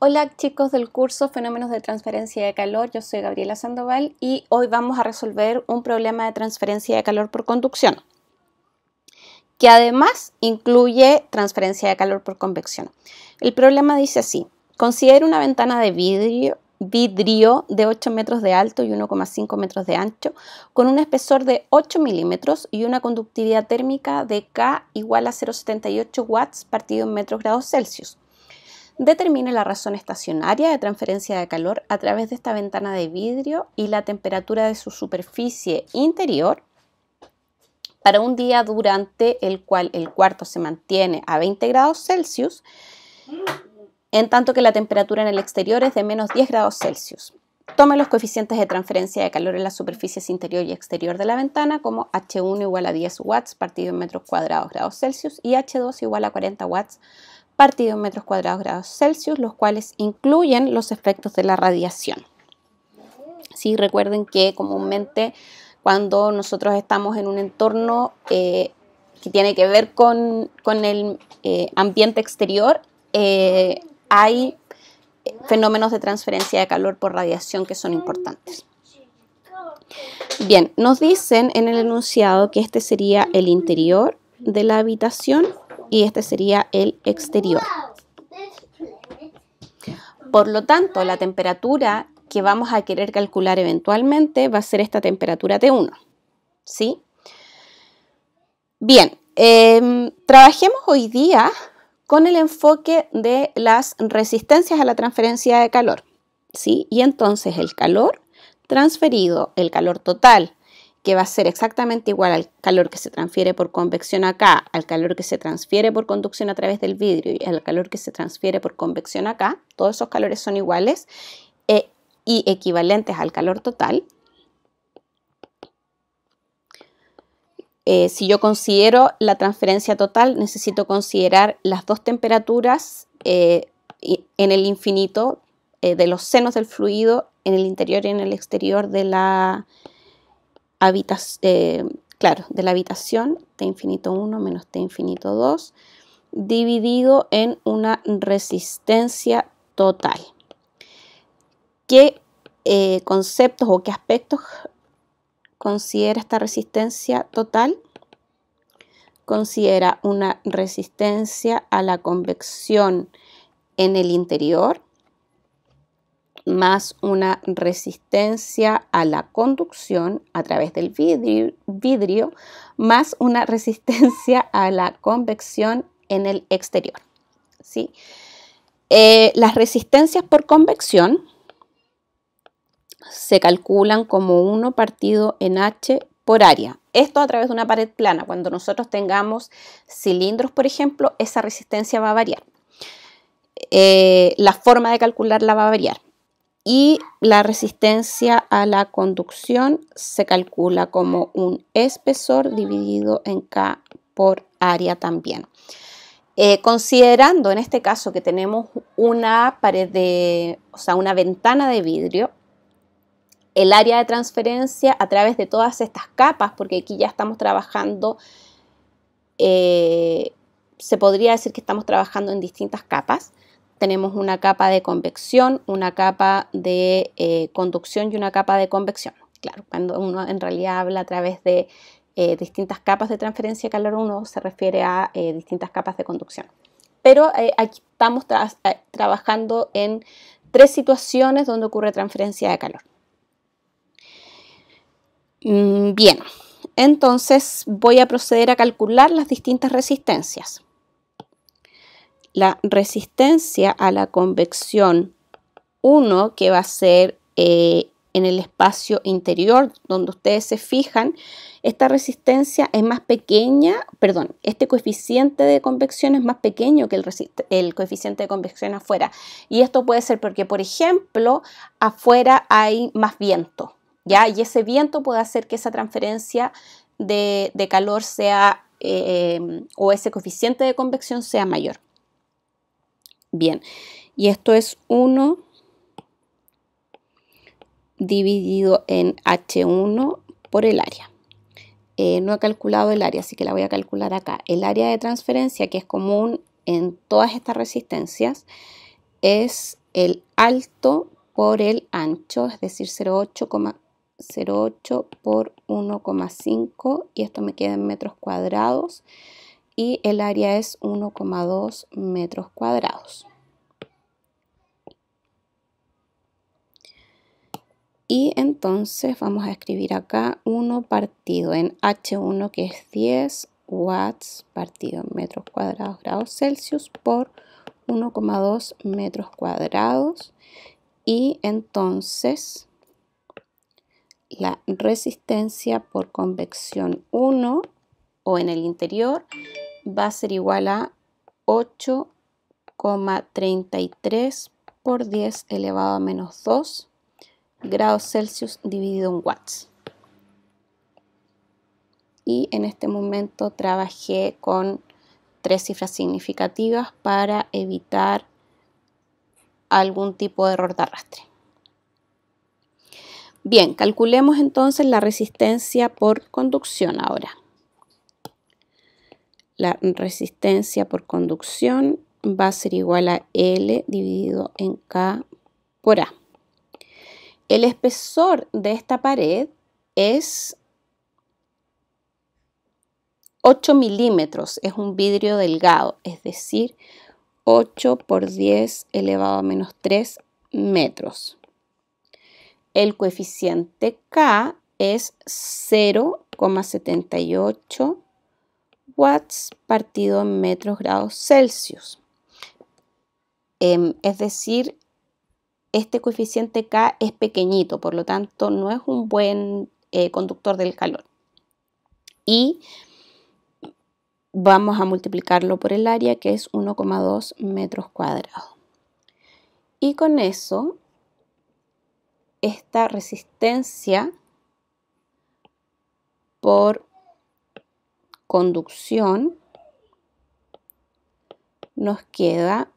Hola chicos del curso Fenómenos de Transferencia de Calor, yo soy Gabriela Sandoval y hoy vamos a resolver un problema de transferencia de calor por conducción, que además incluye transferencia de calor por convección. El problema dice así, Considere una ventana de vidrio, de 8 metros de alto y 1,5 metros de ancho, con un espesor de 8 milímetros y una conductividad térmica de K igual a 0,78 watts partido en metros grados Celsius Determine la razón estacionaria de transferencia de calor a través de esta ventana de vidrio y la temperatura de su superficie interior para un día durante el cual el cuarto se mantiene a 20 grados Celsius, en tanto que la temperatura en el exterior es de menos 10 grados Celsius. Tome los coeficientes de transferencia de calor en las superficies interior y exterior de la ventana como H1 igual a 10 watts partido en metros cuadrados grados Celsius y H2 igual a 40 watts partido en metros cuadrados grados Celsius, los cuales incluyen los efectos de la radiación. Sí, recuerden que comúnmente cuando nosotros estamos en un entorno eh, que tiene que ver con, el eh, ambiente exterior, eh, hay fenómenos de transferencia de calor por radiación que son importantes. Bien, nos dicen en el enunciado que este sería el interior de la habitación y este sería el exterior. Por lo tanto, la temperatura que vamos a querer calcular eventualmente va a ser esta temperatura T1. ¿Sí? Bien, em, trabajemos hoy día con el enfoque de las resistencias a la transferencia de calor. ¿sí? Y entonces el calor transferido, el calor total que va a ser exactamente igual al calor que se transfiere por convección acá, al calor que se transfiere por conducción a través del vidrio y al calor que se transfiere por convección acá, todos esos calores son iguales eh, y equivalentes al calor total. Eh, si yo considero la transferencia total, necesito considerar las dos temperaturas eh, en el infinito de los senos del fluido en el interior y en el exterior de la, eh, claro, de la habitación T infinito 1 menos T infinito 2 dividido en una resistencia total. ¿Qué eh, conceptos o qué aspectos considera esta resistencia total? Considera una resistencia a la convección en el interior, más una resistencia a la conducción a través del vidrio, más una resistencia a la convección en el exterior. ¿sí? Eh, las resistencias por convección se calculan como 1 partido en H por área. Esto a través de una pared plana. Cuando nosotros tengamos cilindros, por ejemplo, esa resistencia va a variar. Eh, la forma de calcularla va a variar y la resistencia a la conducción se calcula como un espesor dividido en K por área también. Eh, considerando en este caso que tenemos una pared de, o sea, una ventana de vidrio, el área de transferencia a través de todas estas capas, porque aquí ya estamos trabajando, eh, se podría decir que estamos trabajando en distintas capas, tenemos una capa de convección, una capa de eh, conducción y una capa de convección. Claro, cuando uno en realidad habla a través de eh, distintas capas de transferencia de calor, uno se refiere a eh, distintas capas de conducción. Pero aquí estamos trabajando en tres situaciones donde ocurre transferencia de calor. Mm, bien, entonces voy a proceder a calcular las distintas resistencias la resistencia a la convección. 1 que va a ser eh, en el espacio interior donde ustedes se fijan, esta resistencia es más pequeña, perdón, este coeficiente de convección es más pequeño que el, coeficiente de convección afuera. Y esto puede ser porque, por ejemplo, afuera hay más viento, ¿ya? Y ese viento puede hacer que esa transferencia de, calor sea, eh, o ese coeficiente de convección sea mayor. Bien, y esto es 1 dividido en H1 por el área. Eh, no he calculado el área, así que la voy a calcular acá. El área de transferencia, que es común en todas estas resistencias, es el alto por el ancho, es decir, 0,8 por 1,5 y esto me queda en metros cuadrados y el área es 1,2 metros cuadrados. Y entonces vamos a escribir acá 1 partido en H1 que es 10 watts partido en metros cuadrados grados Celsius por 1,2 metros cuadrados. Y entonces la resistencia por convección 1 o en el interior va a ser igual a 8,33 por 10 elevado a menos 2 grados Celsius dividido en watts. Y en este momento trabajé con tres cifras significativas para evitar algún tipo de error de arrastre. Bien, calculemos entonces la resistencia por conducción ahora la resistencia por conducción va a ser igual a L dividido en K por A. El espesor de esta pared es 8 milímetros, es un vidrio delgado, es decir, 8 por 10 elevado a menos 3 metros. El coeficiente K es 0,78 watts partido en metros grados Celsius. Em, es decir, este coeficiente K es pequeñito, por lo tanto no es un buen eh, conductor del calor. Y vamos a multiplicarlo por el área que es 1,2 metros cuadrados. Y con eso, esta resistencia por conducción, nos queda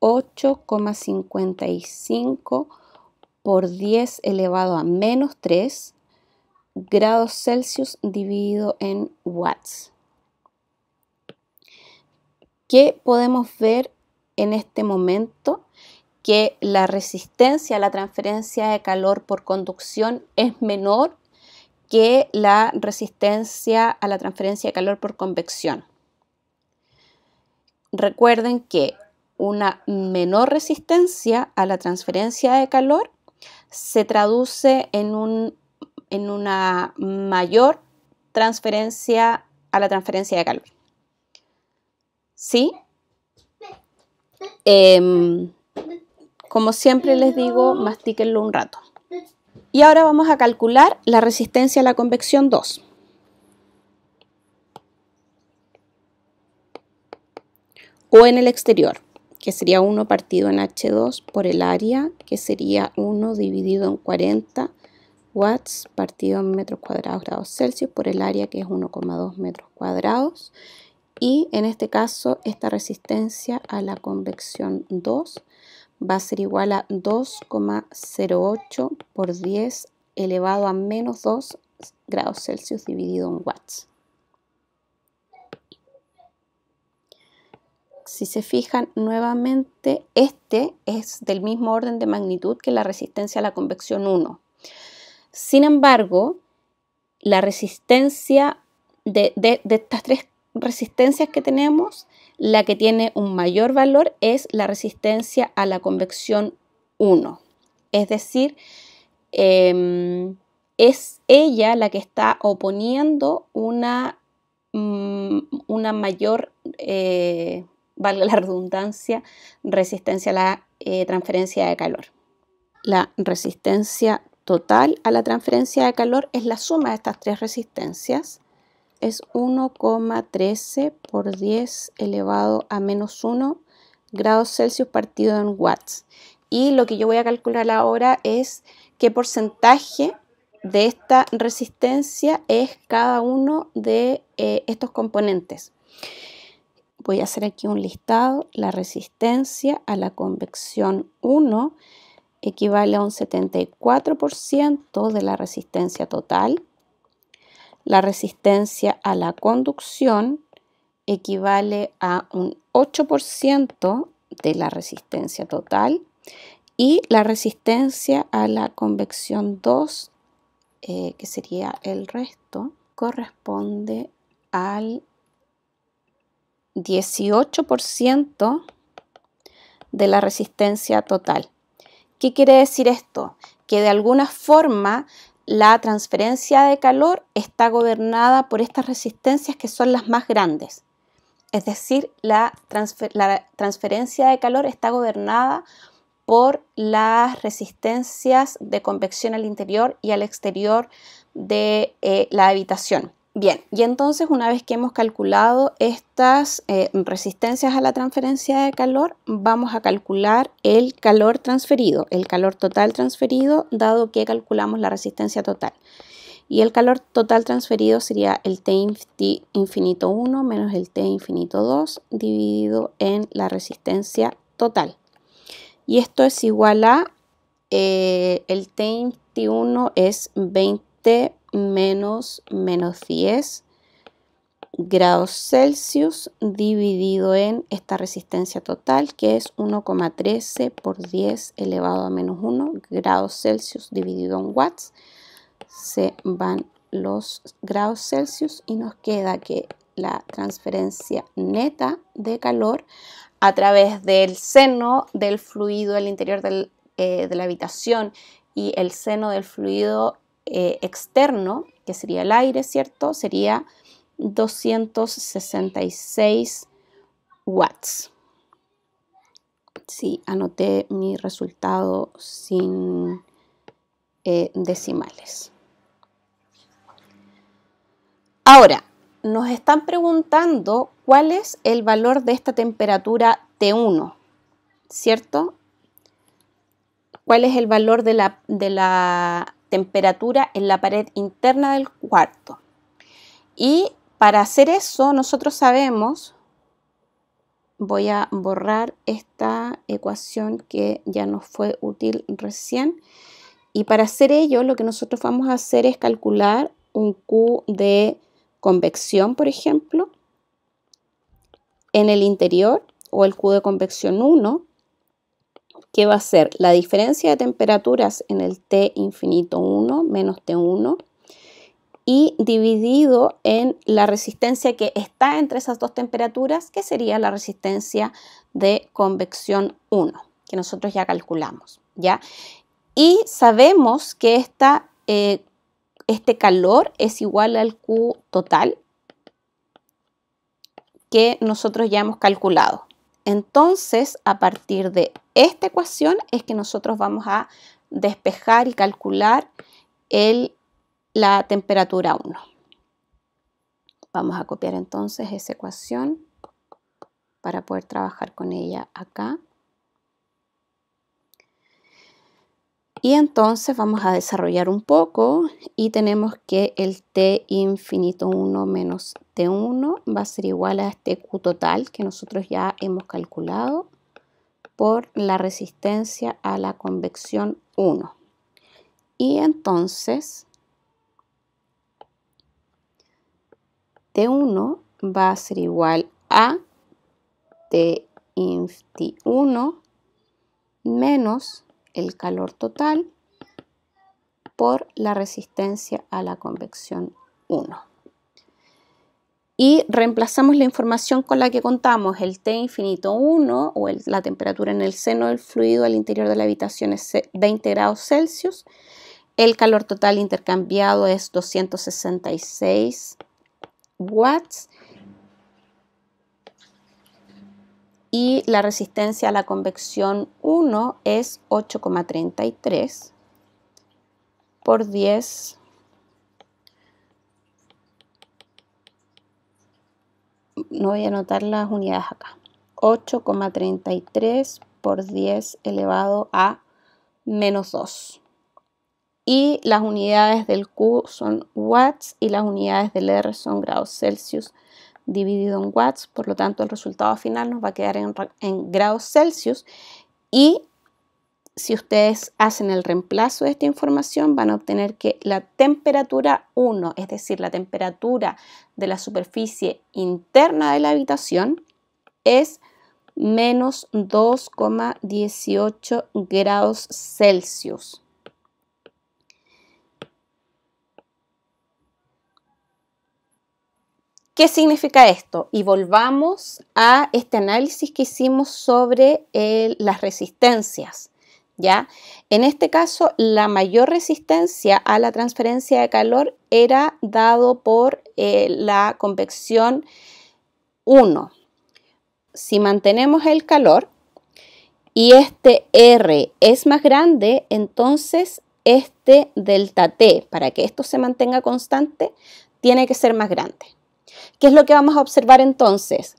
8,55 por 10 elevado a menos 3 grados Celsius dividido en watts. ¿Qué podemos ver en este momento? Que la resistencia a la transferencia de calor por conducción es menor que la resistencia a la transferencia de calor por convección. Recuerden que una menor resistencia a la transferencia de calor se traduce en, un, en una mayor transferencia a la transferencia de calor. ¿Sí? Em, como siempre les digo, mastíquenlo un rato. Y ahora vamos a calcular la resistencia a la convección 2. O en el exterior, que sería 1 partido en H2 por el área, que sería 1 dividido en 40 watts partido en metros cuadrados grados Celsius por el área que es 1,2 metros cuadrados. Y en este caso, esta resistencia a la convección 2 va a ser igual a 2,08 por 10 elevado a menos 2 grados Celsius dividido en watts. Si se fijan nuevamente, este es del mismo orden de magnitud que la resistencia a la convección 1. Sin embargo, la resistencia de, de estas tres resistencias que tenemos, la que tiene un mayor valor es la resistencia a la convección 1. Es decir, em, es ella la que está oponiendo una, mm, mayor, eh, valga la redundancia, resistencia a la eh, transferencia de calor. La resistencia total a la transferencia de calor es la suma de estas tres resistencias es 1,13 por 10 elevado a menos 1 grados Celsius partido en watts. Y lo que yo voy a calcular ahora es qué porcentaje de esta resistencia es cada uno de eh, estos componentes. Voy a hacer aquí un listado. La resistencia a la convección 1 equivale a un 74% de la resistencia total. La resistencia a la conducción equivale a un 8% de la resistencia total y la resistencia a la convección 2, eh, que sería el resto, corresponde al 18% de la resistencia total. ¿Qué quiere decir esto? Que de alguna forma la transferencia de calor está gobernada por estas resistencias que son las más grandes. Es decir, la, transferencia de calor está gobernada por las resistencias de convección al interior y al exterior de eh, la habitación. Bien, y entonces una vez que hemos calculado estas eh, resistencias a la transferencia de calor, vamos a calcular el calor transferido, el calor total transferido, dado que calculamos la resistencia total. Y el calor total transferido sería el T infinito 1 menos el T infinito 2 dividido en la resistencia total. Y esto es igual a eh, el T 1 es 20 menos menos 10 grados Celsius dividido en esta resistencia total que es 1,13 por 10 elevado a menos 1 grados Celsius dividido en watts. Se van los grados Celsius y nos queda que la transferencia neta de calor a través del seno del fluido al interior eh, de la habitación y el seno del fluido eh, externo, que sería el aire, ¿cierto? Sería 266 watts. Sí, anoté mi resultado sin eh, decimales. Ahora, nos están preguntando cuál es el valor de esta temperatura T1, ¿cierto? ¿Cuál es el valor de la, de la temperatura en la pared interna del cuarto. Y para hacer eso nosotros sabemos, voy a borrar esta ecuación que ya nos fue útil recién, y para hacer ello lo que nosotros vamos a hacer es calcular un Q de convección, por ejemplo, en el interior o el Q de convección 1 que va a ser la diferencia de temperaturas en el T infinito 1 menos T1 y dividido en la resistencia que está entre esas dos temperaturas, que sería la resistencia de convección 1, que nosotros ya calculamos, ¿ya? Y sabemos que esta, eh, este calor es igual al Q total que nosotros ya hemos calculado. Entonces, a partir de esta ecuación es que nosotros vamos a despejar y calcular el, la temperatura 1. Vamos a copiar entonces esa ecuación para poder trabajar con ella acá. Y entonces vamos a desarrollar un poco y tenemos que el T infinito 1 menos T1 va a ser igual a este Q total que nosotros ya hemos calculado por la resistencia a la convección 1. Y entonces, T1 va a ser igual a T 1 menos el calor total por la resistencia a la convección 1 y reemplazamos la información con la que contamos, el T infinito 1 o la temperatura en el seno del fluido al interior de la habitación es 20 grados Celsius, el calor total intercambiado es 266 watts y la resistencia a la convección 1 es 8,33 por 10 no voy a anotar las unidades acá. 8,33 por 10 elevado a menos 2. Y las unidades del Q son watts y las unidades del R son grados Celsius dividido en watts. Por lo tanto, el resultado final nos va a quedar en, en grados Celsius. Y si ustedes hacen el reemplazo de esta información, van a obtener que la temperatura 1, es decir, la temperatura de la superficie interna de la habitación, es menos 2,18 grados Celsius. ¿Qué significa esto? Y volvamos a este análisis que hicimos sobre las resistencias. ¿ya? En este caso, la mayor resistencia a la transferencia de calor era dado por eh, la convección 1. Si mantenemos el calor y este R es más grande, entonces este delta T, para que esto se mantenga constante, tiene que ser más grande. ¿Qué es lo que vamos a observar entonces?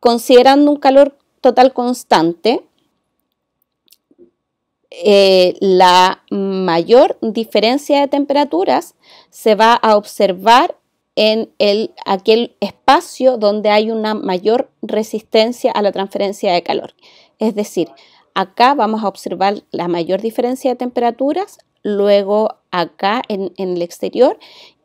Considerando un calor total constante, eh, la mayor diferencia de temperaturas se va a observar en el, aquel espacio donde hay una mayor resistencia a la transferencia de calor. Es decir, acá vamos a observar la mayor diferencia de temperaturas, luego acá en, el exterior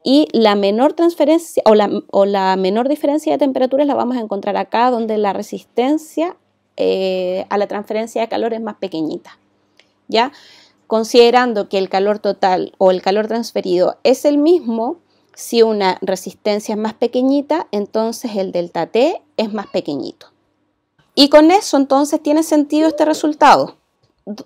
y la menor transferencia o la, o la, menor diferencia de temperaturas la vamos a encontrar acá donde la resistencia eh, a la transferencia de calor es más pequeñita. ¿ya? Considerando que el calor total o el calor transferido es el mismo, si una resistencia es más pequeñita, entonces el delta T es más pequeñito. Y con eso entonces tiene sentido este resultado.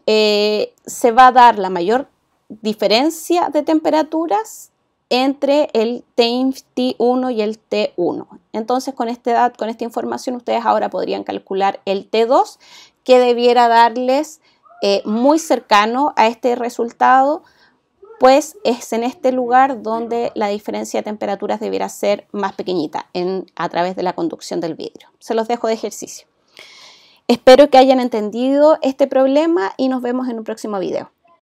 Eh, se va a dar la mayor diferencia de temperaturas entre el T1 y el T1. Entonces con, este, con esta información ustedes ahora podrían calcular el T2 que debiera darles eh, muy cercano a este resultado, pues es en este lugar donde la diferencia de temperaturas debiera ser más pequeñita en, a través de la conducción del vidrio. Se los dejo de ejercicio. Espero que hayan entendido este problema y nos vemos en un próximo video.